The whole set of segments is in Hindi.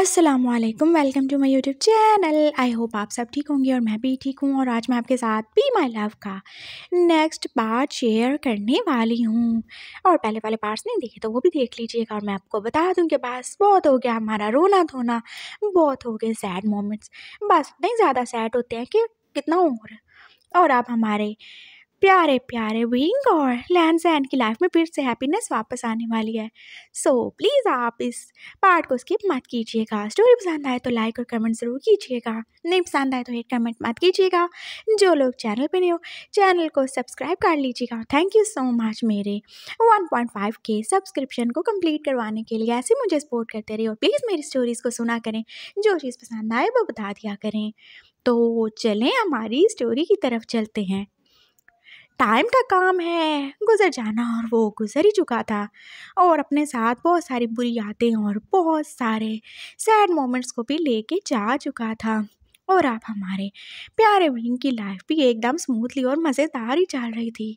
Aslam welcome to my YouTube channel I hope आप सब ठीक होंगे और मैं भी ठीक हूँ और आज मैं आपके साथ भी माई लव का नेक्स्ट पार्ट शेयर करने वाली हूँ और पहले वाले पार्ट्स नहीं देखे तो वो भी देख लीजिएगा और मैं आपको बता दूँ कि बस बहुत हो गया हमारा रोना धोना बहुत हो गए सैड मोमेंट्स बस इतने ज़्यादा सैड होते हैं कि कितना उम्र और आप हमारे प्यारे प्यारे विंग और लैंड एंड की लाइफ में फिर से हैप्पीनेस वापस आने वाली है सो so, प्लीज़ आप इस पार्ट को स्किप मत कीजिएगा स्टोरी पसंद आए तो लाइक और कमेंट ज़रूर कीजिएगा नहीं पसंद आए तो हेट कमेंट मत कीजिएगा जो लोग चैनल पर नहीं हो चैनल को सब्सक्राइब कर लीजिएगा थैंक यू सो मच मेरे वन के सब्सक्रिप्शन को कम्प्लीट करवाने के लिए ऐसे मुझे सपोर्ट करते रहे और प्लीज़ मेरी स्टोरीज़ को सुना करें जो चीज़ पसंद आए वो बता दिया करें तो चलें हमारी स्टोरी की तरफ चलते हैं टाइम का काम है गुज़र जाना और वो गुज़र ही चुका था और अपने साथ बहुत सारी बुरी यादें और बहुत सारे सैड मोमेंट्स को भी लेके जा चुका था और अब हमारे प्यारे विंग की लाइफ भी एकदम स्मूथली और मज़ेदार ही चल रही थी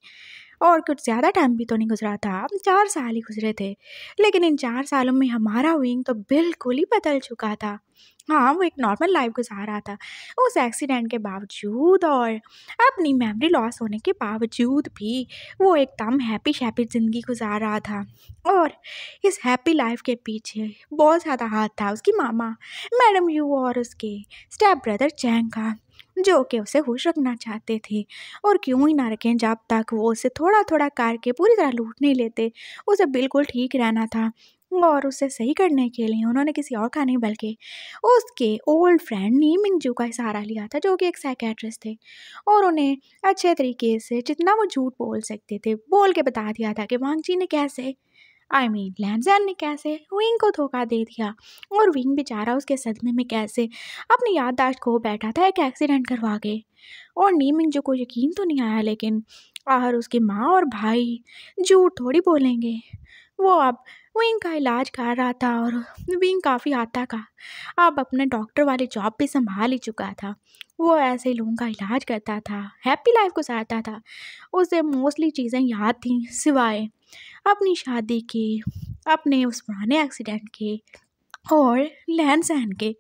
और कुछ ज़्यादा टाइम भी तो नहीं गुजरा था अब चार साल ही गुजरे थे लेकिन इन चार सालों में हमारा विंग तो बिल्कुल ही बदल चुका था हाँ वो एक नॉर्मल लाइफ गुजार रहा था उस एक्सीडेंट के बावजूद और अपनी मेमोरी लॉस होने के बावजूद भी वो एकदम हैप्पी शैप्पी ज़िंदगी गुजार रहा था और इस हैप्पी लाइफ के पीछे बहुत ज़्यादा हाथ था उसकी मामा मैडम यू और उसके स्टेप ब्रदर चैंग का जो कि उसे खुश रखना चाहते थे और क्यों ही ना रखें जब तक वो उसे थोड़ा थोड़ा करके पूरी तरह लूट नहीं लेते उसे बिल्कुल ठीक रहना था और उसे सही करने के लिए उन्होंने किसी और का नहीं बल्कि उसके ओल्ड फ्रेंड नी मिंगजू का सहारा लिया था जो कि एक साइकेट्रिस्ट थे और उन्हें अच्छे तरीके से जितना वो झूठ बोल सकते थे बोल के बता दिया था कि जी ने कैसे आई मीन लैंडजैन ने कैसे विंग को धोखा दे दिया और विंग बेचारा उसके सदमे में कैसे अपनी याददाश्त खो बैठा था एक एक्सीडेंट करवा के और नीमिंग जो को यकीन तो नहीं आया लेकिन आहर उसकी माँ और भाई झूठ थोड़ी बोलेंगे वो अब विंग का इलाज कर रहा था और विंग काफ़ी आता का अब अपने डॉक्टर वाले जॉब भी संभाल ही चुका था वो ऐसे लोगों का इलाज करता था हैप्पी लाइफ गुजारता था उसे मोस्टली चीज़ें याद थीं सिवाय अपनी शादी के अपने उस पुराने एक्सीडेंट के और लहन सहन के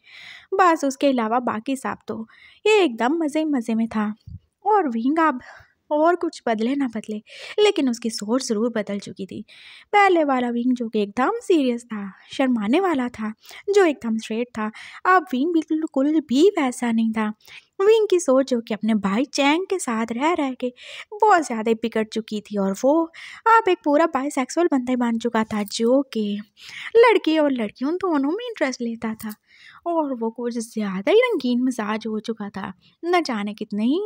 बस उसके अलावा बाकी सब तो ये एकदम मज़े मज़े में था और विंग अब और कुछ बदले ना बदले लेकिन उसकी सोच ज़रूर बदल चुकी थी पहले वाला विंग जो कि एकदम सीरियस था शर्माने वाला था जो एकदम स्ट्रेट था अब विंग बिल्कुल भी वैसा नहीं था विंग की सोच जो कि अपने भाई चैंग के साथ रह रह के बहुत ज़्यादा बिगड़ चुकी थी और वो अब एक पूरा बाई सेक्सुअल ही बन चुका था जो कि लड़की और लड़कियों दोनों में इंटरेस्ट लेता था और वो कुछ ज़्यादा ही रंगीन मिजाज हो चुका था न जाने कितने ही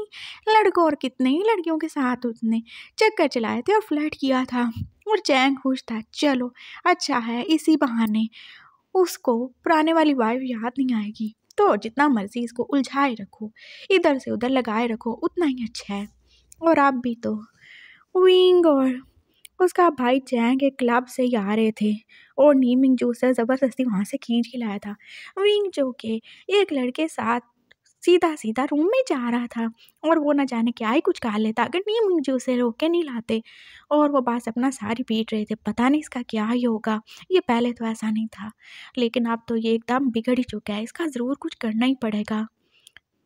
लड़कों और कितने ही लड़कियों के साथ उसने चक्कर चलाए थे और फ्लर्ट किया था और चैन खुश था चलो अच्छा है इसी बहाने उसको पुराने वाली वाइफ याद नहीं आएगी तो जितना मर्जी इसको उलझाए रखो इधर से उधर लगाए रखो उतना ही अच्छा है और आप भी तो विंग और उसका भाई चैंग एक क्लब से ही आ रहे थे और नीमिंग जो उसे ज़बरदस्ती वहाँ से खींच के लाया था विंग जो के एक लड़के साथ सीधा सीधा रूम में जा रहा था और वो ना जाने क्या ही कुछ कहा लेता अगर नीम जो उसे रोक के नहीं लाते और वो बात अपना सारी पीट रहे थे पता नहीं इसका क्या ही होगा ये पहले तो ऐसा नहीं था लेकिन अब तो ये एकदम बिगड़ ही चुका है इसका ज़रूर कुछ करना ही पड़ेगा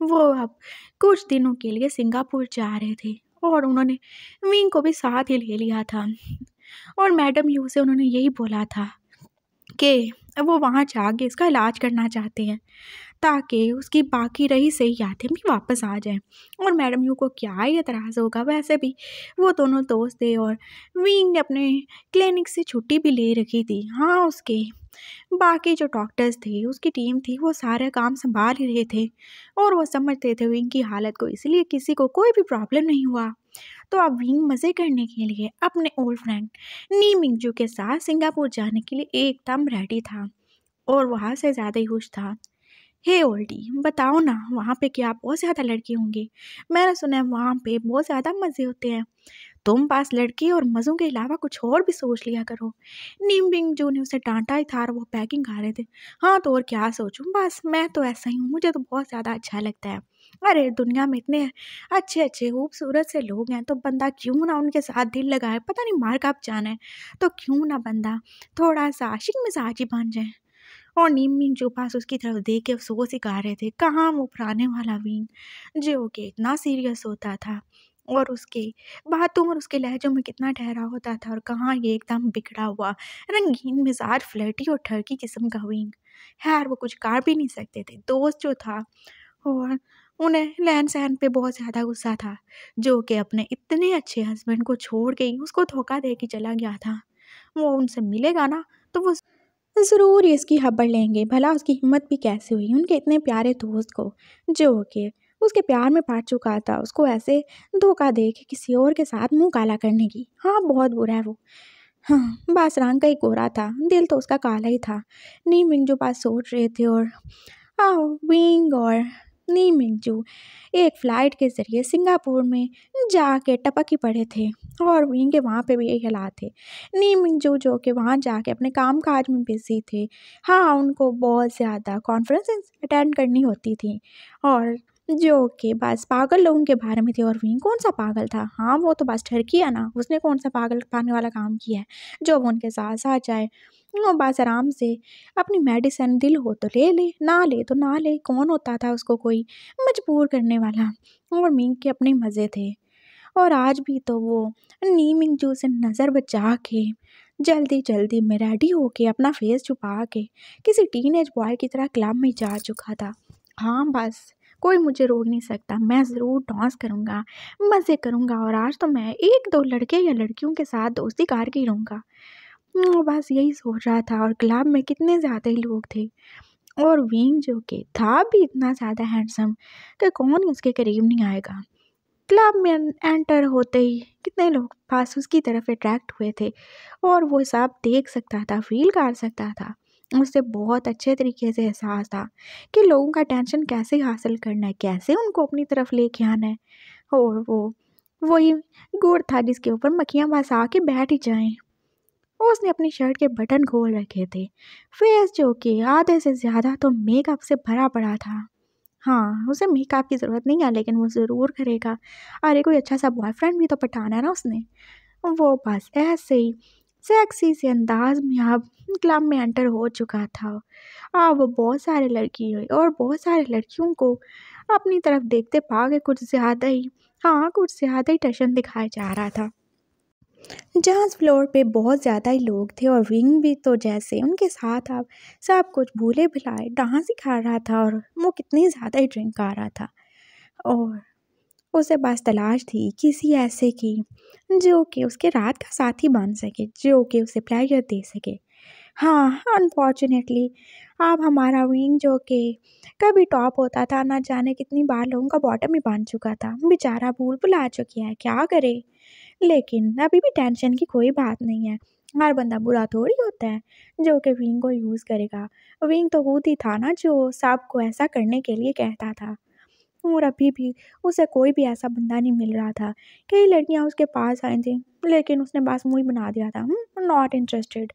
वो अब कुछ दिनों के लिए सिंगापुर जा रहे थे और उन्होंने विंग को भी साथ ही ले लिया था और मैडम यू से उन्होंने यही बोला था के वो वहाँ जाके इसका इलाज करना चाहते हैं ताकि उसकी बाकी रही सही यादें भी वापस आ जाएं और मैडम यू को क्या एतराज़ होगा वैसे भी वो दोनों दोस्त थे और विंग ने अपने क्लिनिक से छुट्टी भी ले रखी थी हाँ उसके बाकी जो डॉक्टर्स थे उसकी टीम थी वो सारा काम संभाल रहे थे और वो समझते थे विंग की हालत को इसलिए किसी को कोई भी प्रॉब्लम नहीं हुआ तो आप विंग मज़े करने के लिए अपने ओल्ड फ्रेंड नी मिंगजू के साथ सिंगापुर जाने के लिए एकदम रेडी था और वहाँ से ज़्यादा ही खुश था हे ओल्डी बताओ ना वहाँ पे क्या बहुत ज़्यादा लड़की होंगे मैंने सुना है वहाँ पे बहुत ज़्यादा मज़े होते हैं तुम पास लड़की और मज़ों के अलावा कुछ और भी सोच लिया करो नीम बिंग जो ने उसे डांटा ही था और वो पैकिंग खा रहे थे हाँ तो और क्या सोचूँ बस मैं तो ऐसा ही हूँ मुझे तो बहुत ज़्यादा अच्छा लगता है अरे दुनिया में इतने अच्छे अच्छे खूबसूरत से लोग हैं तो बंदा क्यों ना उनके साथ दिल लगाए पता नहीं मार कब जाना है तो क्यों ना बंदा थोड़ा सा आशिक मिजाज ही बन जाए और निमी जो पास उसकी तरफ देख के अफसोस ही गा रहे थे कहाँ वो पुराने वाला वीन जो कि इतना सीरियस होता था और उसके बातों और उसके लहजों में कितना ठहरा होता था और कहाँ ये एकदम बिगड़ा हुआ रंगीन मिजाज फ्लैटी और ठरकी किस्म का वीन है वो कुछ कर भी नहीं सकते थे दोस्त जो था और उन्हें रहन सहन पे बहुत ज़्यादा गुस्सा था जो कि अपने इतने अच्छे हस्बैंड को छोड़ के उसको धोखा दे के चला गया था वो उनसे मिलेगा ना तो वो ज़रूर इसकी खबर लेंगे भला उसकी हिम्मत भी कैसे हुई उनके इतने प्यारे दोस्त को जो कि उसके प्यार में पड़ चुका था उसको ऐसे धोखा दे के किसी और के साथ मुंह काला करने की हाँ बहुत बुरा है वो हाँ बस रंग का ही गोरा था दिल तो उसका काला ही था नीमिंग जो बात सोच रहे थे और हाँ विंग और नीमिंग जू एक फ़्लाइट के ज़रिए सिंगापुर में जाके टपक ही पड़े थे और के वहाँ पे भी यही हालात थे नी जू जो कि वहाँ जाके अपने काम काज में बिजी थे हाँ उनको बहुत ज़्यादा कॉन्फ्रेंस अटेंड करनी होती थी और जो कि बस पागल लोगों के बारे में थी और वहीं कौन सा पागल था हाँ वो तो बस ठरकी है ना उसने कौन सा पागल पाने वाला काम किया है जो वो उनके साथ साथ जाए वो बस आराम से अपनी मेडिसिन दिल हो तो ले ले ना ले तो ना ले कौन होता था उसको कोई मजबूर करने वाला और मिंग के अपने मज़े थे और आज भी तो वो नीमिंग जू से नज़र बचा के जल्दी जल्दी में रेडी होके अपना फेस छुपा के किसी टीन एज बॉय की तरह क्लब में जा चुका था हाँ बस कोई मुझे रोक नहीं सकता मैं ज़रूर डांस करूँगा मज़े करूँगा और आज तो मैं एक दो लड़के या लड़कियों के साथ दोस्ती कार की रहूँगा बस यही सोच रहा था और क्लब में कितने ज़्यादा ही लोग थे और विंग जो कि था भी इतना ज़्यादा हैंडसम कि कौन उसके करीब नहीं आएगा क्लब में एंटर होते ही कितने लोग पास उसकी तरफ अट्रैक्ट हुए थे और वो सब देख सकता था फील कर सकता था उसे बहुत अच्छे तरीके से एहसास था कि लोगों का टेंशन कैसे हासिल करना है कैसे उनको अपनी तरफ लेके आना है और वो वही गुड़ था जिसके ऊपर मक्खियाँ बस आके बैठ ही जाएँ उसने अपनी शर्ट के बटन खोल रखे थे फेस जो कि आधे से ज़्यादा तो मेकअप से भरा पड़ा था हाँ उसे मेकअप की ज़रूरत नहीं है लेकिन वो ज़रूर करेगा अरे कोई अच्छा सा बॉयफ्रेंड भी तो पटाना है ना उसने वो बस ऐसे ही सेक्सी से अंदाज में अब क्लब में एंटर हो चुका था अब बहुत सारे लड़की और बहुत सारे लड़कियों को अपनी तरफ देखते पागे कुछ ज़्यादा ही हाँ कुछ ज़्यादा ही टशन दिखाया जा रहा था जहाँ फ्लोर पे बहुत ज़्यादा ही लोग थे और विंग भी तो जैसे उनके साथ आप सब कुछ भूले भुलाए डांस ही खा रहा था और वो कितनी ज़्यादा ही ड्रिंक खा रहा था और उसे बस तलाश थी किसी ऐसे की जो कि उसके रात का साथी बन सके जो कि उसे प्लेजर दे सके हाँ अनफॉर्चुनेटली अब हमारा विंग जो कि कभी टॉप होता था ना जाने कितनी बार लोगों का बॉटम ही बन चुका था बेचारा भूल भुला चुकी है क्या करे लेकिन अभी भी टेंशन की कोई बात नहीं है हर बंदा बुरा थोड़ी होता है जो कि विंग को यूज़ करेगा विंग तो खुद ही था ना जो साहब को ऐसा करने के लिए कहता था और अभी भी उसे कोई भी ऐसा बंदा नहीं मिल रहा था कई लड़कियां उसके पास आई थी लेकिन उसने बास मुँह बना दिया था नॉट हम्म, इंटरेस्टेड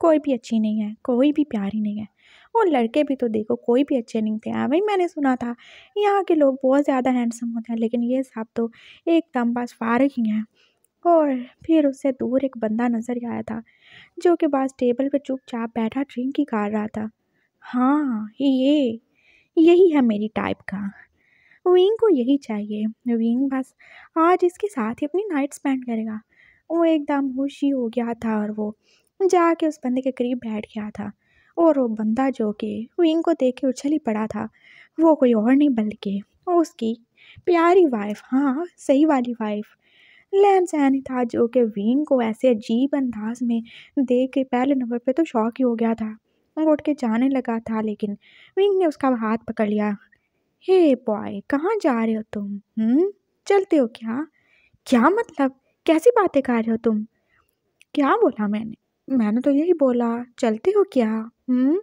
कोई भी अच्छी नहीं है कोई भी प्यारी नहीं है और लड़के भी तो देखो कोई भी अच्छे नहीं थे हाँ भाई मैंने सुना था यहाँ के लोग बहुत ज़्यादा हैंडसम होते हैं लेकिन ये सब तो एकदम बस फारग ही हैं और फिर उससे दूर एक बंदा नजर आया था जो कि बस टेबल पर चुपचाप बैठा ड्रिंक ही कर रहा था हाँ ये यही है मेरी टाइप का विंग को यही चाहिए विंग बस आज इसके साथ ही अपनी नाइट स्पेंड करेगा वो एकदम होशी हो गया था और वो जाके उस बंदे के करीब बैठ गया था और वो बंदा जो कि विंग को देख के उछल ही पड़ा था वो कोई और नहीं बल्कि उसकी प्यारी वाइफ हाँ सही वाली वाइफ ही था जो कि विंग को ऐसे अजीब अंदाज में देख के पहले नंबर पे तो शौक ही हो गया था वो उठ के जाने लगा था लेकिन विंग ने उसका हाथ पकड़ लिया हे बॉय कहाँ जा रहे हो तुम हुँ? हम्म? चलते हो क्या क्या मतलब कैसी बातें कर रहे हो तुम क्या बोला मैंने मैंने तो यही बोला चलते हो क्या हुँ? हम्म?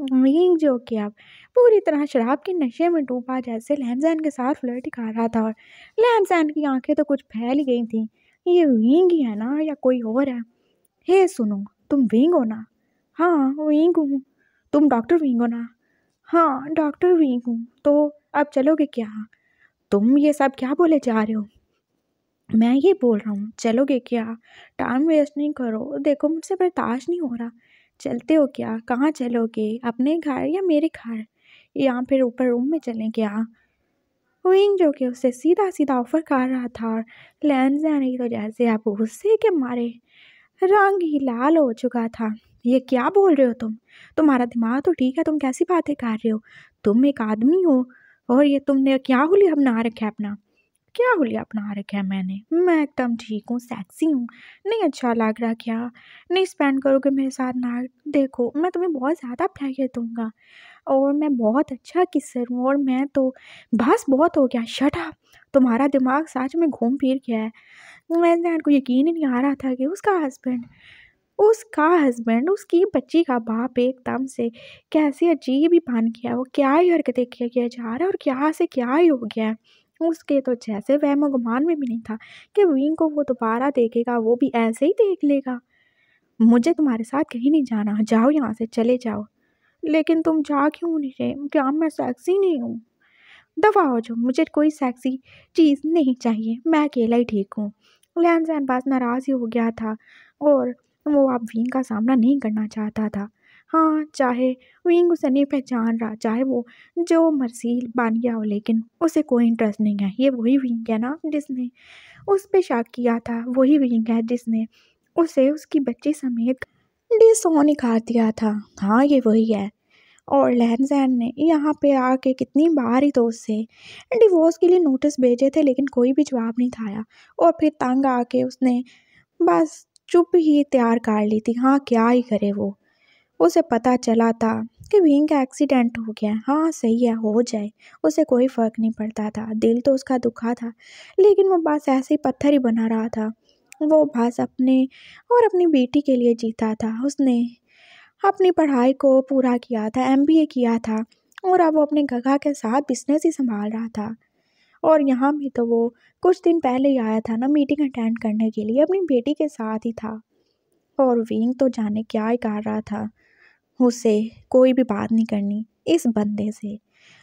यही जो कि आप पूरी तरह शराब के नशे में डूबा जैसे लहमजैन के साथ फ्लर्ट कर रहा था और लहमजैन की आंखें तो कुछ फैल गई थी ये विंग ही है ना या कोई और है हे सुनो तुम विंग हो ना हाँ विंग हूँ तुम डॉक्टर विंग हो ना हाँ डॉक्टर विंग हूँ तो अब चलोगे क्या तुम ये सब क्या बोले जा रहे हो मैं ये बोल रहा हूँ चलोगे क्या टाइम वेस्ट नहीं करो देखो मुझसे बर्दाश्त नहीं हो रहा चलते हो क्या कहाँ चलोगे अपने घर या मेरे घर या फिर ऊपर रूम में चलें क्या विंग जो कि उसे सीधा सीधा ऑफर कर रहा था और जाने की तो जैसे आप गुस्से के मारे रंग ही लाल हो चुका था ये क्या बोल रहे हो तुम तुम्हारा दिमाग तो ठीक है तुम कैसी बातें कर रहे हो तुम एक आदमी हो और ये तुमने क्या हुलिया बना रखा है अपना क्या हुलिया अपना रखा है मैंने मैं एकदम ठीक हूँ सेक्सी हूँ नहीं अच्छा लग रहा क्या नहीं स्पेंड करोगे मेरे साथ ना देखो मैं तुम्हें बहुत ज़्यादा प्यार दूँगा और मैं बहुत अच्छा किस्सर हूँ और मैं तो बस बहुत हो गया शटा तुम्हारा दिमाग सच में घूम फिर गया है मैं को यकीन ही नहीं आ रहा था कि उसका हस्बैंड उसका हस्बैंड उसकी बच्ची का बाप एकदम से कैसे अजीब ही बन गया वो क्या ही हरकतें किया जा रहा है और क्या से क्या ही हो गया है उसके तो जैसे वह गुमान में भी नहीं था कि विंग को वो दोबारा देखेगा वो भी ऐसे ही देख लेगा मुझे तुम्हारे साथ कहीं नहीं जाना जाओ यहाँ से चले जाओ लेकिन तुम जा क्यों नहीं रहे क्या मैं सेक्सी नहीं हूँ दफा हो जाओ मुझे कोई सेक्सी चीज़ नहीं चाहिए मैं अकेला ही ठीक हूँ लहन सहन बास नाराज़ ही हो गया था और वो आप वीन का सामना नहीं करना चाहता था हाँ चाहे विंग उसे नहीं पहचान रहा चाहे वो जो मर्जी बन गया हो लेकिन उसे कोई इंटरेस्ट नहीं है ये वही विंग है ना जिसने उस पर शक किया था वही विंग है जिसने उसे उसकी बच्ची समेत डिसोन निकाल दिया था हाँ ये वही है और लहन सहन ने यहाँ पे आके कितनी बार ही तो उससे डिवोर्स के लिए नोटिस भेजे थे लेकिन कोई भी जवाब नहीं था आया और फिर तंग आके उसने बस चुप ही तैयार कर ली थी हाँ क्या ही करे वो उसे पता चला था कि विंग का एक्सीडेंट हो गया हाँ सही है हो जाए उसे कोई फ़र्क नहीं पड़ता था दिल तो उसका दुखा था लेकिन वो बस ऐसे ही पत्थर ही बना रहा था वो बस अपने और अपनी बेटी के लिए जीता था उसने अपनी पढ़ाई को पूरा किया था एम किया था और अब वो अपने गगा के साथ बिजनेस ही संभाल रहा था और यहाँ भी तो वो कुछ दिन पहले ही आया था ना मीटिंग अटेंड करने के लिए अपनी बेटी के साथ ही था और विंग तो जाने क्या ही कर रहा था मुझसे कोई भी बात नहीं करनी इस बंदे से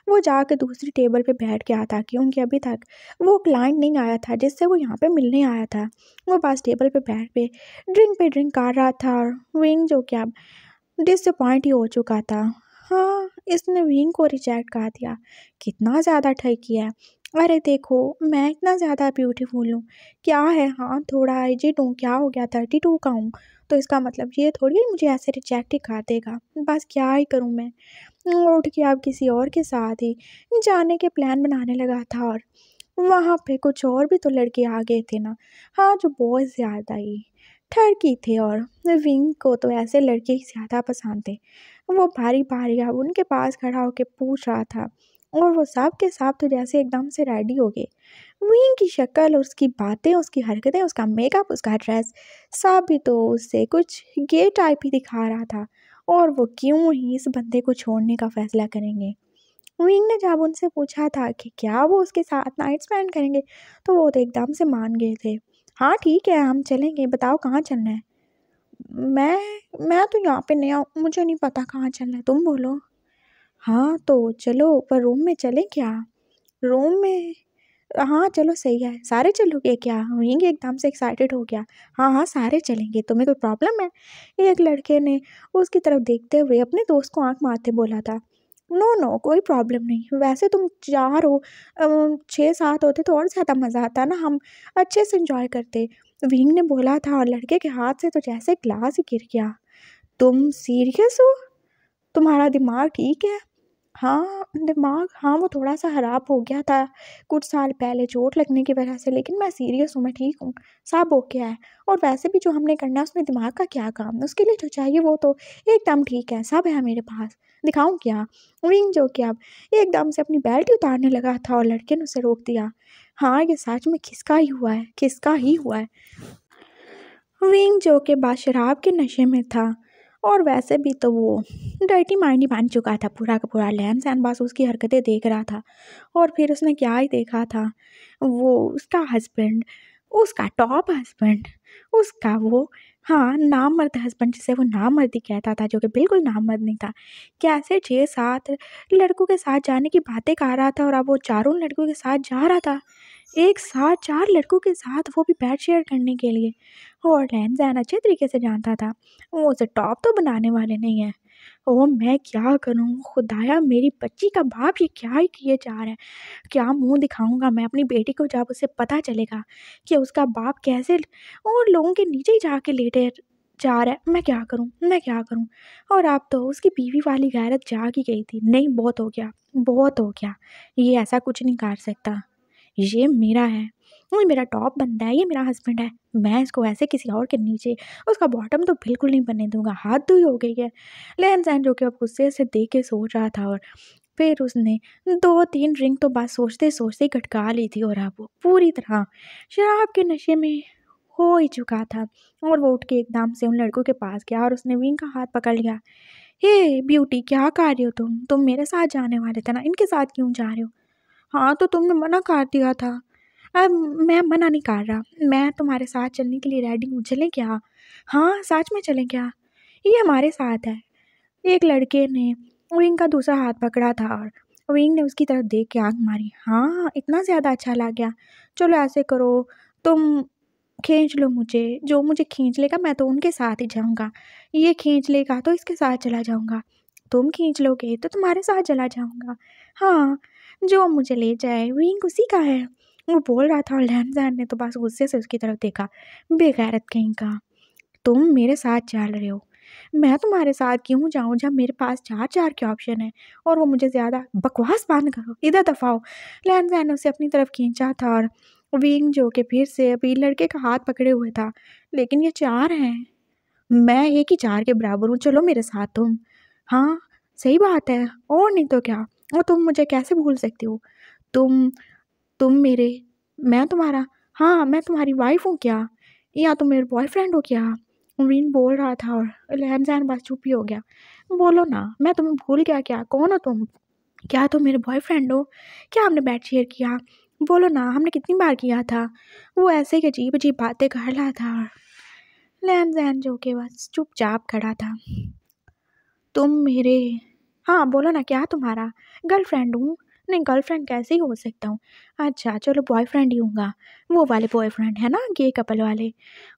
वो जा कर दूसरी टेबल पे बैठ गया था क्योंकि अभी तक वो क्लाइंट नहीं आया था जिससे वो यहाँ पे मिलने आया था वो पास टेबल पे बैठ पे ड्रिंक पे ड्रिंक कर रहा था और विंग जो कि अब डिसअपॉइंट ही हो चुका था हाँ इसने विंग को रिजेक्ट कर दिया कितना ज़्यादा ठगी है अरे देखो मैं इतना ज़्यादा ब्यूटीफुल हूँ क्या है हाँ थोड़ा एजिट हूँ क्या हो गया थर्टी टू का हूँ तो इसका मतलब ये थोड़ी मुझे ऐसे रिजेक्ट ही कर देगा बस क्या ही करूँ मैं उठ के अब किसी और के साथ ही जाने के प्लान बनाने लगा था और वहाँ पे कुछ और भी तो लड़के आ गए थे ना हाँ जो बहुत ज़्यादा ही ठरकी थे और विंग को तो ऐसे लड़के ही ज़्यादा पसंद थे वो भारी भारी अब उनके पास खड़ा होकर पूछ रहा था और वो सब के साथ तो जैसे एकदम से रेडी हो गए मीन की शक्ल और उसकी बातें उसकी हरकतें उसका मेकअप उसका ड्रेस सब भी तो उससे कुछ गे टाइप ही दिखा रहा था और वो क्यों ही इस बंदे को छोड़ने का फ़ैसला करेंगे विंग ने जब उनसे पूछा था कि क्या वो उसके साथ नाइट स्पेंड करेंगे तो वो तो एकदम से मान गए थे हाँ ठीक है हम चलेंगे बताओ कहाँ चलना है मैं मैं तो यहाँ पे नया मुझे नहीं पता कहाँ चलना है तुम बोलो हाँ तो चलो पर रूम में चलें क्या रूम में हाँ चलो सही है सारे चलोगे क्या होंगे एकदम से एक्साइटेड हो गया हाँ हाँ सारे चलेंगे तुम्हें कोई प्रॉब्लम है एक लड़के ने उसकी तरफ देखते हुए अपने दोस्त को आंख मारते बोला था नो नो कोई प्रॉब्लम नहीं वैसे तुम चार हो छः सात होते तो और ज़्यादा मज़ा आता ना हम अच्छे से इंजॉय करते विंग ने बोला था और लड़के के हाथ से तो जैसे ग्लास ही गिर गया तुम सीरियस हो तुम्हारा दिमाग ठीक है हाँ दिमाग हाँ वो थोड़ा सा ख़राब हो गया था कुछ साल पहले चोट लगने की वजह से लेकिन मैं सीरियस हूँ मैं ठीक हूँ सब ओके है और वैसे भी जो हमने करना है उसमें दिमाग का क्या काम है उसके लिए जो चाहिए वो तो एकदम ठीक है सब है मेरे पास दिखाऊँ क्या विंग जो कि अब एकदम से अपनी बेल्ट उतारने लगा था और लड़के ने उसे रोक दिया हाँ ये सच में खिसका ही हुआ है खिसका ही हुआ है विंग जो के बाद शराब के नशे में था और वैसे भी तो वो डर्टी माइंडी बन चुका था पूरा का पूरा लैम एंड बस उसकी हरकतें देख रहा था और फिर उसने क्या ही देखा था वो उसका हस्बैंड उसका टॉप हस्बैंड उसका वो हाँ नाम मर्द हस्बैंड जिसे वो नाम मर्दी कहता था जो कि बिल्कुल नाम मर्द नहीं था कैसे छः सात लड़कों के साथ जाने की बातें कर रहा था और अब वो चारों लड़कों के साथ जा रहा था एक साथ चार लड़कों के साथ वो भी बेड शेयर करने के लिए और रहन सहन अच्छे तरीके से जानता था वो उसे टॉप तो बनाने वाले नहीं हैं ओ मैं क्या करूँ खुदाया मेरी बच्ची का बाप ये क्या ही किए जा रहा है क्या मुंह दिखाऊंगा मैं अपनी बेटी को जब उसे पता चलेगा कि उसका बाप कैसे और लोगों के नीचे ही जाके लेटे जा रहा है मैं क्या करूँ मैं क्या करूँ और आप तो उसकी बीवी वाली गैरत जा ही गई थी नहीं बहुत हो गया बहुत हो गया ये ऐसा कुछ नहीं कर सकता ये मेरा है ये मेरा टॉप बनता है ये मेरा हस्बैंड है मैं इसको ऐसे किसी और के नीचे उसका बॉटम तो बिल्कुल नहीं बनने दूंगा हाथ धोई तो हो गई है लहन सहन जो कि अब गुस्से से देख के सोच रहा था और फिर उसने दो तीन रिंग तो बात सोचते सोचते गटका ली थी और अब वो पूरी तरह शराब के नशे में हो ही चुका था और वो उठ के एकदम से उन लड़कों के पास गया और उसने विंग का हाथ पकड़ लिया हे ब्यूटी क्या कर रहे हो तुम तुम मेरे साथ जाने वाले थे ना इनके साथ क्यों जा रहे हो हाँ तो तुमने मना कर दिया था अब मैं मना नहीं कर रहा मैं तुम्हारे साथ चलने के लिए रेडी हूँ चलें क्या हाँ सच में चलें क्या ये हमारे साथ है एक लड़के ने विंग का दूसरा हाथ पकड़ा था और विंग ने उसकी तरफ देख के आँख मारी हाँ इतना ज़्यादा अच्छा लग गया चलो ऐसे करो तुम खींच लो मुझे जो मुझे खींच लेगा मैं तो उनके साथ ही जाऊँगा ये खींच लेगा तो इसके साथ चला जाऊँगा तुम खींच लोगे तो तुम्हारे साथ चला जाऊँगा हाँ जो मुझे ले जाए विंग उसी का है वो बोल रहा था और जहन ने तो बस गुस्से से उसकी तरफ देखा बेगैरत कहीं का तुम मेरे साथ चल रहे हो मैं तुम्हारे साथ क्यों जाऊँ जब मेरे पास चार चार के ऑप्शन हैं और वो मुझे ज़्यादा बकवास बंद करो इधर दफाओ जहन ने उसे अपनी तरफ खींचा था और विंग जो कि फिर से अभी लड़के का हाथ पकड़े हुए था लेकिन ये चार हैं मैं एक ही चार के बराबर हूँ चलो मेरे साथ तुम हाँ सही बात है और नहीं तो क्या और तुम मुझे कैसे भूल सकती हो तुम तुम मेरे मैं तुम्हारा हाँ मैं तुम्हारी वाइफ हूँ क्या या तुम मेरे बॉयफ्रेंड हो क्या नवीन बोल रहा था और लहन सहन बस चुप ही हो गया बोलो ना मैं तुम्हें भूल गया क्या कौन हो तुम क्या तुम मेरे बॉयफ्रेंड हो क्या हमने बैड शेयर किया बोलो ना हमने कितनी बार किया था वो ऐसे ही अजीब अजीब बातें कर रहा था लहन सहन जो के बस चुपचाप खड़ा था तुम मेरे हाँ बोलो ना क्या तुम्हारा गर्लफ्रेंड हूँ नहीं गर्लफ्रेंड कैसे ही हो सकता हूँ अच्छा चलो बॉयफ्रेंड ही हूँगा वो वाले बॉयफ्रेंड है ना गे कपल वाले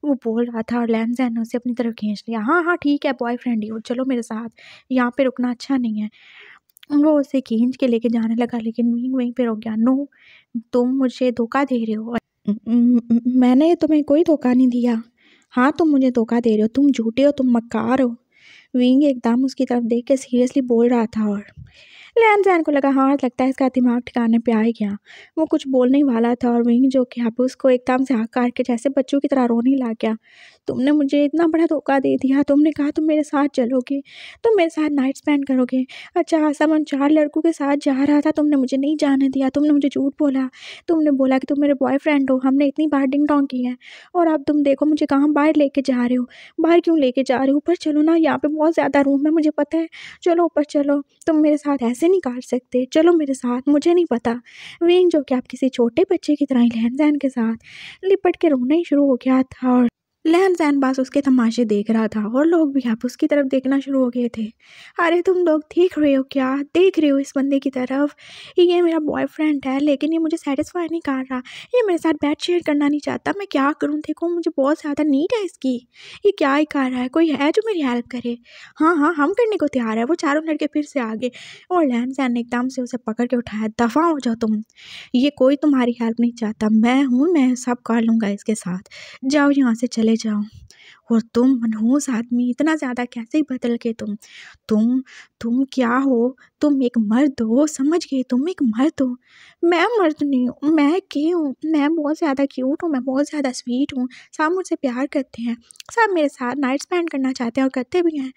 वो बोल रहा था और लैन जैन ने उसे अपनी तरफ खींच लिया हाँ हाँ ठीक है बॉयफ्रेंड ही हो चलो मेरे साथ यहाँ पे रुकना अच्छा नहीं है वो उसे खींच के लेके जाने लगा लेकिन वहीं वहीं पर रुक गया नो तुम मुझे धोखा दे रहे हो मैंने तुम्हें कोई धोखा नहीं दिया हाँ तुम मुझे धोखा दे रहे हो तुम झूठे हो तुम मक्कार हो विंग एकदम उसकी तरफ देख के सीरियसली बोल रहा था और लैन जैन को लगा हाँ लगता है इसका दिमाग ठिकाने पे आ गया वो कुछ बोलने ही वाला था और वहीं जो कि आप उसको एकदम से हाक के जैसे बच्चों की तरह रोने लग गया तुमने मुझे इतना बड़ा धोखा दे दिया तुमने कहा तुम मेरे साथ चलोगे तुम मेरे साथ नाइट स्पेंड करोगे अच्छा हम चार लड़कों के साथ जा रहा था तुमने मुझे नहीं जाने दिया तुमने मुझे झूठ बोला तुमने बोला कि तुम मेरे बॉयफ्रेंड हो हमने इतनी बार डिंग टोंग की है और अब तुम देखो मुझे कहाँ बाहर लेके जा रहे हो बाहर क्यों लेके जा रहे हो ऊपर चलो ना यहाँ पर बहुत ज़्यादा रूम है मुझे पता है चलो ऊपर चलो तुम मेरे साथ ऐसे कैसे निकाल सकते चलो मेरे साथ मुझे नहीं पता वेंग जो कि आप किसी छोटे बच्चे की तरह ही लहन सहन के साथ लिपट के रोना ही शुरू हो गया था और लहन सहन बास उसके तमाशे देख रहा था और लोग भी आप उसकी तरफ देखना शुरू हो गए थे अरे तुम लोग देख रहे हो क्या देख रहे हो इस बंदे की तरफ ये मेरा बॉयफ्रेंड है लेकिन ये मुझे सेटिस्फाई नहीं कर रहा ये मेरे साथ बेड शेयर करना नहीं चाहता मैं क्या करूँ देखो मुझे बहुत ज़्यादा नीड है इसकी ये क्या ही कर रहा है कोई है जो मेरी हेल्प करे हाँ हाँ हम करने को तैयार है वो चारों लड़के फिर से आ गए और लहन सहन ने एकदम से उसे पकड़ के उठाया दफ़ा हो जाओ तुम ये कोई तुम्हारी हेल्प नहीं चाहता मैं हूँ मैं सब कर लूँगा इसके साथ जाओ यहाँ से चले चले जाओ और तुम मनहूस आदमी इतना ज़्यादा कैसे बदल गए तुम तुम तुम क्या हो तुम एक मर्द हो समझ गए तुम एक मर्द हो मैं मर्द नहीं हूँ मैं के हूँ मैं बहुत ज़्यादा क्यूट हूँ मैं बहुत ज़्यादा स्वीट हूँ सब मुझसे प्यार करते हैं सब मेरे साथ नाइट स्पेंड करना चाहते हैं और करते भी हैं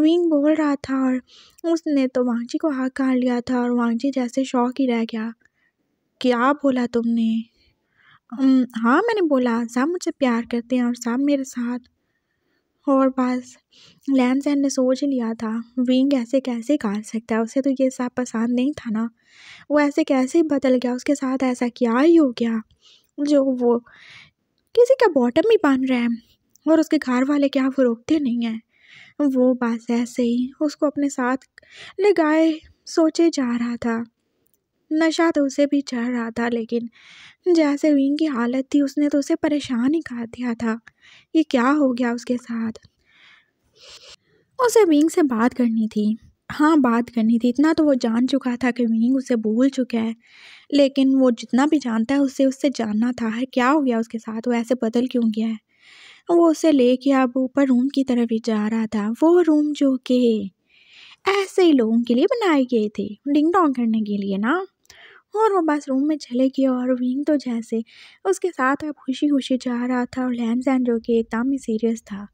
विंग बोल रहा था और उसने तो वांगजी को हाँ कर लिया था और वांगजी जैसे शौक ही रह गया क्या बोला तुमने हम हाँ मैंने बोला सब मुझे प्यार करते हैं और सब मेरे साथ और बस सहन ने सोच लिया था विंग ऐसे कैसे काट सकता है उसे तो ये सब पसंद नहीं था ना वो ऐसे कैसे बदल गया उसके साथ ऐसा क्या ही हो गया जो वो किसी का बॉटम ही बन रहा है और उसके घर वाले क्या वो रोकते नहीं हैं वो बस ऐसे ही उसको अपने साथ लगाए सोचे जा रहा था नशा तो उसे भी चढ़ रहा था लेकिन जैसे विंग की हालत थी उसने तो उसे परेशान ही कर दिया था ये क्या हो गया उसके साथ उसे विंग से बात करनी थी हाँ बात करनी थी इतना तो वो जान चुका था कि विंग उसे भूल चुका है लेकिन वो जितना भी जानता है उसे उससे जानना था है क्या हो गया उसके साथ वो ऐसे बदल क्यों गया है वो उसे ले के अब ऊपर रूम की तरफ ही जा रहा था वो रूम जो कि ऐसे ही लोगों के लिए बनाए गए थे डिंग डोंग करने के लिए ना और वो बस रूम में चले गए और विंग तो जैसे उसके साथ अब खुशी खुशी जा रहा था और लैमसैन जो कि एकदम ही सीरियस था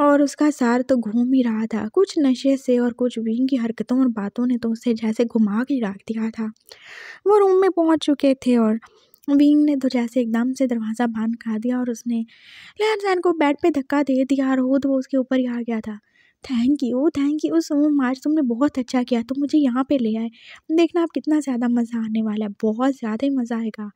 और उसका सर तो घूम ही रहा था कुछ नशे से और कुछ विंग की हरकतों और बातों ने तो उसे जैसे घुमा के रख दिया था वो रूम में पहुंच चुके थे और विंग ने तो जैसे एकदम से दरवाज़ा बंद कर दिया और उसने लहरजैन को बेड पर धक्का दे दिया और वो उसके ऊपर ही आ गया था thank you thank you so much तुमने बहुत अच्छा किया तुम मुझे यहाँ पे ले आए देखना आप कितना ज़्यादा मज़ा आने वाला है बहुत ज़्यादा ही मज़ा आएगा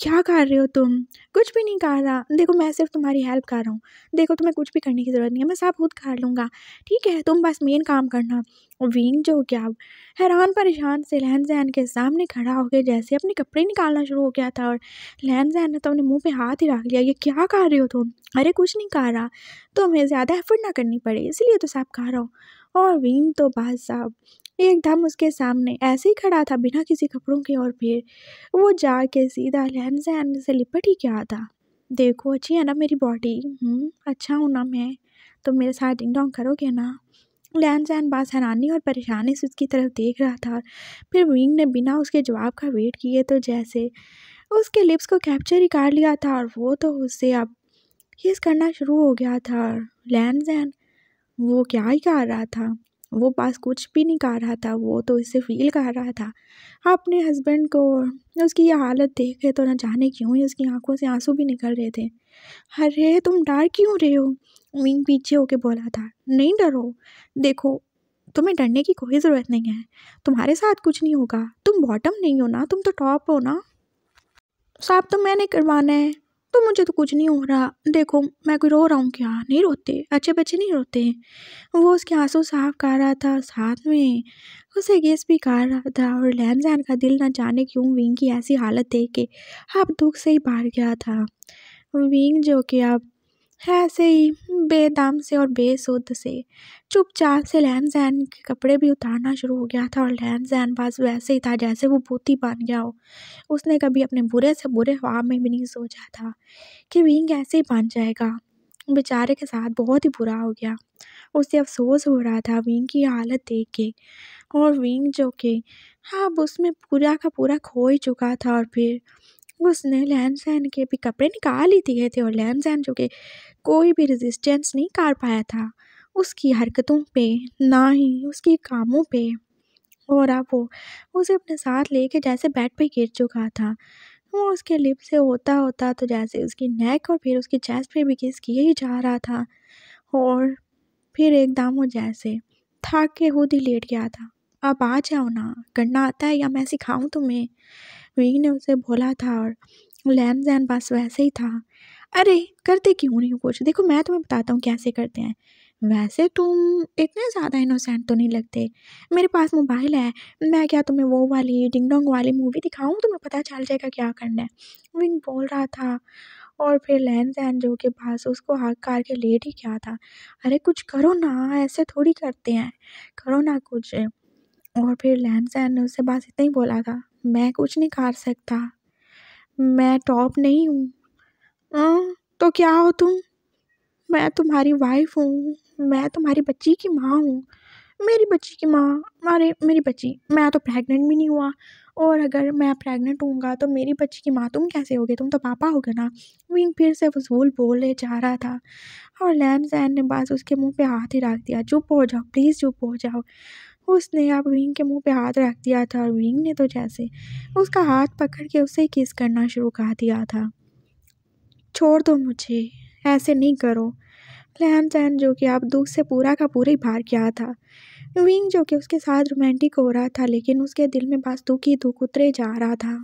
क्या कर रहे हो तुम कुछ भी नहीं कर रहा देखो मैं सिर्फ तुम्हारी हेल्प कर रहा हूँ देखो तुम्हें कुछ भी करने की ज़रूरत नहीं है मैं सब खुद कर लूँगा ठीक है तुम बस मेन काम करना विंग जो क्या हैरान परेशान से लहन जहन के सामने खड़ा हो गया जैसे अपने कपड़े निकालना शुरू हो गया था और लहन जहन ने तो अपने मुँह पे हाथ ही रख लिया ये क्या कर रहे हो तुम अरे कुछ नहीं कर रहा तो हमें ज़्यादा एफर्ट ना करनी पड़े इसलिए तो साहब कह रहा हूँ और वीन तो बात साहब एकदम उसके सामने ऐसे ही खड़ा था बिना किसी कपड़ों के और फिर वो जा के सीधा लहन सहन से लिपट ही क्या था देखो अच्छी है ना मेरी बॉडी हम्म, अच्छा हूँ ना मैं तो मेरे साथ डिंग डोंग करोगे ना लहन सहन बात हैरानी और परेशानी से उसकी तरफ देख रहा था फिर विंग ने बिना उसके जवाब का वेट किए तो जैसे उसके लिप्स को कैप्चर ही कर लिया था और वो तो उससे अब खेस करना शुरू हो गया था लैन जैन वो क्या ही कर रहा था वो पास कुछ भी नहीं कर रहा था वो तो इसे फील कर रहा था अपने हस्बैंड को उसकी ये हालत के तो ना जाने क्यों ही उसकी आंखों से आंसू भी निकल रहे थे अरे तुम डर क्यों रहे हो विंग पीछे होके बोला था नहीं डरो देखो तुम्हें डरने की कोई ज़रूरत नहीं है तुम्हारे साथ कुछ नहीं होगा तुम बॉटम नहीं हो ना तुम तो टॉप हो ना साहब तो मैंने करवाना है तो मुझे तो कुछ नहीं हो रहा देखो मैं कोई रो रहा हूँ क्या नहीं रोते अच्छे बच्चे नहीं रोते वो उसके आंसू साफ कर रहा था साथ में उसे गेस भी कर रहा था और लैमजैन का दिल ना जाने क्यों विंग की ऐसी हालत देख के अब दुख से ही बाहर गया था विंग जो कि अब ऐसे ही बेदाम से और बेसुद से चुपचाप से लहन सहन के कपड़े भी उतारना शुरू हो गया था और लहन सहन पास वैसे ही था जैसे वो भूत बन गया हो उसने कभी अपने बुरे से बुरे ख्वाब में भी नहीं सोचा था कि विंग ऐसे ही बन जाएगा बेचारे के साथ बहुत ही बुरा हो गया उसे अफसोस हो रहा था विंग की हालत देख के और विंग जो कि हाँ अब उसमें पूरा का पूरा खो ही चुका था और फिर उसने लहन सहन के भी कपड़े निकाल ही दिए थे और लहन सहन जो कि कोई भी रेजिस्टेंस नहीं कर पाया था उसकी हरकतों पे ना ही उसके कामों पे और अब वो उसे अपने साथ लेके जैसे बेड पे गिर चुका था वो उसके लिप से होता होता तो जैसे उसकी नेक और फिर उसकी चेस्ट पे भी किस किए ही जा रहा था और फिर एकदम वो जैसे थक के खुद ही लेट गया था अब आ जाओ ना करना आता है या मैं सिखाऊं तुम्हें वेगी ने उसे बोला था और लैन जैन बस वैसे ही था अरे करते क्यों नहीं कुछ देखो मैं तुम्हें बताता हूँ कैसे करते हैं वैसे तुम इतने ज़्यादा इनोसेंट तो नहीं लगते मेरे पास मोबाइल है मैं क्या तुम्हें वो वाली डिंग डोंग वाली मूवी दिखाऊँ तुम्हें पता चल जाएगा क्या करना है विंग बोल रहा था और फिर लैन जैन जो के पास उसको हाथ कार के लेट ही क्या था अरे कुछ करो ना ऐसे थोड़ी करते हैं करो ना कुछ और फिर लैन जैन ने उससे बस इतना ही बोला था मैं कुछ नहीं कर सकता मैं टॉप नहीं हूँ हाँ, तो क्या हो तुम मैं तुम्हारी वाइफ हूँ मैं तुम्हारी बच्ची की माँ हूँ मेरी बच्ची की माँ अरे मेरी बच्ची मैं तो प्रेग्नेंट भी नहीं हुआ और अगर मैं प्रेग्नेंट हूँगा तो मेरी बच्ची की माँ तुम कैसे होगे तुम तो पापा होगे ना विंग फिर से फजूल बोले जा रहा था और लैम सैन ने बस उसके मुंह पे हाथ ही रख दिया चुप हो जाओ प्लीज़ चुप हो जाओ उसने अब विंग के मुंह पे हाथ रख दिया था और विंग ने तो जैसे उसका हाथ पकड़ के उसे किस करना शुरू कर दिया था छोड़ दो मुझे ऐसे नहीं करो प्लान सहन जो कि अब दुख से पूरा का पूरा ही भार किया था विंग जो कि उसके साथ रोमांटिक हो रहा था लेकिन उसके दिल में बस दुख ही दुख उतरे जा रहा था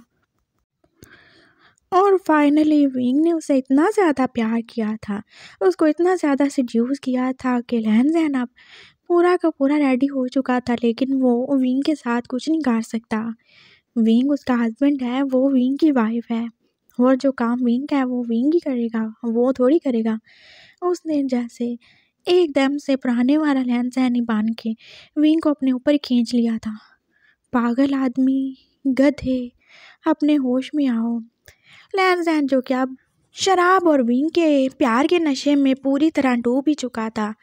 और फाइनली विंग ने उसे इतना ज़्यादा प्यार किया था उसको इतना ज़्यादा सड्यूस किया था कि लहन जहन अब पूरा का पूरा रेडी हो चुका था लेकिन वो विंग के साथ कुछ नहीं कर सकता विंग उसका हस्बैंड है वो विंग की वाइफ है और जो काम विंग का है वो विंग ही करेगा वो थोड़ी करेगा उसने जैसे एकदम से पुराने वाला लहन सहन बांध के विंग को अपने ऊपर खींच लिया था पागल आदमी गधे अपने होश में आओ लहन सहन जो कि अब शराब और विंग के प्यार के नशे में पूरी तरह डूब ही चुका था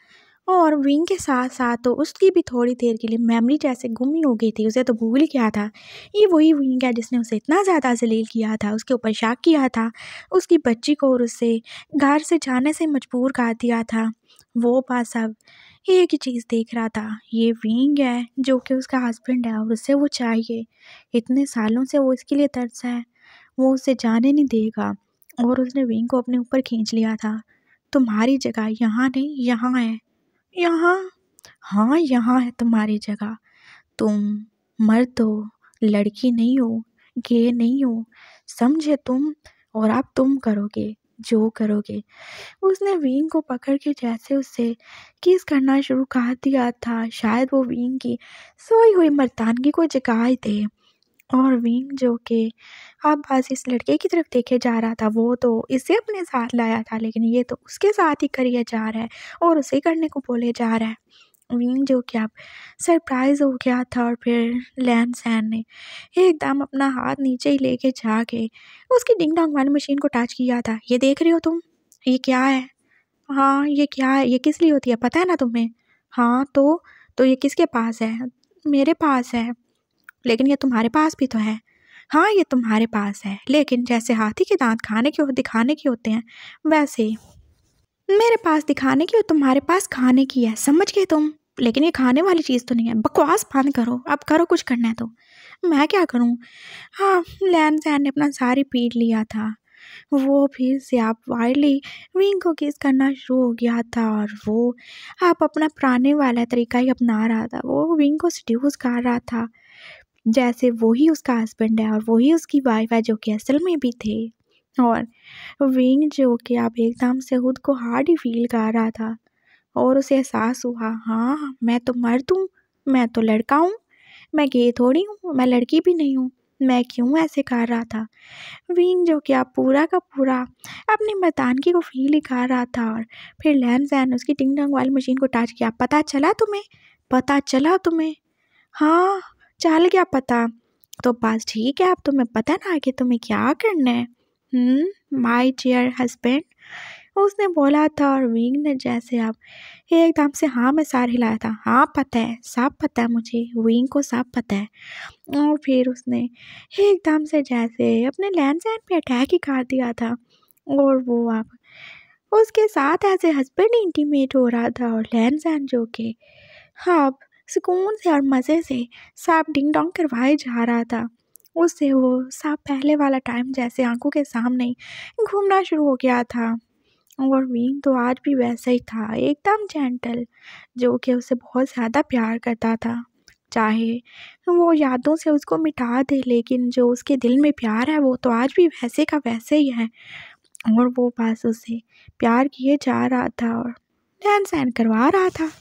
और विंग के साथ साथ तो उसकी भी थोड़ी देर के लिए मेमोरी जैसे गुम ही हो गई थी उसे तो भूल गया था ये वही विंग है जिसने उसे इतना ज़्यादा जलील किया था उसके ऊपर शाक किया था उसकी बच्ची को और उसे घर से जाने से मजबूर कर दिया था वो बात सब एक ही चीज़ देख रहा था ये विंग है जो कि उसका हस्बैंड है और उसे वो चाहिए इतने सालों से वो इसके लिए तरस है वो उसे जाने नहीं देगा और उसने विंग को अपने ऊपर खींच लिया था तुम्हारी जगह यहाँ नहीं यहाँ है यहाँ हाँ यहाँ है तुम्हारी जगह तुम मर्द हो लड़की नहीं हो गे नहीं हो समझे तुम और आप तुम करोगे जो करोगे उसने वीन को पकड़ के जैसे उससे किस करना शुरू कर दिया था शायद वो वीन की सोई हुई मर्दानगी को जगा दे और विंग जो कि बस इस लड़के की तरफ देखे जा रहा था वो तो इसे अपने साथ लाया था लेकिन ये तो उसके साथ ही करिए जा रहा है और उसे करने को बोले जा रहा है विंग जो कि आप सरप्राइज हो गया था और फिर लैन सैन ने एकदम अपना हाथ नीचे ही लेके जाके उसकी डिंग डांग वाली मशीन को टच किया था ये देख रहे हो तुम ये क्या है हाँ ये क्या है ये किस लिए होती है पता है ना तुम्हें हाँ तो तो ये किसके पास है मेरे पास है लेकिन ये तुम्हारे पास भी तो है हाँ ये तुम्हारे पास है लेकिन जैसे हाथी के दांत खाने के दिखाने के होते हैं वैसे मेरे पास दिखाने की और तुम्हारे पास खाने की है समझ गए तुम लेकिन ये खाने वाली चीज़ तो नहीं है बकवास बंद करो अब करो कुछ करना है तो मैं क्या करूँ हाँ लैन सैन ने अपना सारी पीट लिया था वो फिर से आप वाइडली विंग को किस करना शुरू हो गया था और वो आप अपना पुराने वाला तरीका ही अपना रहा था वो विंग को सड्यूस कर रहा था जैसे वो ही उसका हस्बैंड है और वही उसकी वाइफ है जो कि असल में भी थे और विंग जो कि आप एकदम से खुद को हार्ड ही फील कर रहा था और उसे एहसास हुआ हाँ मैं तो मर्द हूँ मैं तो लड़का हूँ मैं गे थोड़ी हूँ मैं लड़की भी नहीं हूँ मैं क्यों ऐसे कर रहा था विंग जो कि आप पूरा का पूरा अपनी मतानगी को फील ही कर रहा था और फिर लैन जैन उसकी टिंग टंग वाली मशीन को टच किया पता चला तुम्हें पता चला तुम्हें हाँ चल गया पता तो बस ठीक है अब तुम्हें पता ना कि तुम्हें क्या करना है माई डियर हस्बैंड उसने बोला था और विंग ने जैसे अब एकदम से हाँ में सार हिलाया था हाँ पता है सब पता है मुझे विंग को सब पता है और फिर उसने एकदम से जैसे अपने लैंड सैंड पे अटैक ही कर दिया था और वो अब उसके साथ ऐसे हस्बैंड इंटीमेट हो रहा था और लैंड सैंड जो कि हाँ सुकून से और मज़े से सांप डिंग डोंग करवाए जा रहा था उससे वो सांप पहले वाला टाइम जैसे आंखों के सामने घूमना शुरू हो गया था और वीन तो आज भी वैसा ही था एकदम जेंटल जो कि उसे बहुत ज़्यादा प्यार करता था चाहे वो यादों से उसको मिटा दे लेकिन जो उसके दिल में प्यार है वो तो आज भी वैसे का वैसे ही है और वो बस उसे प्यार किए जा रहा था और रहन सहन करवा रहा था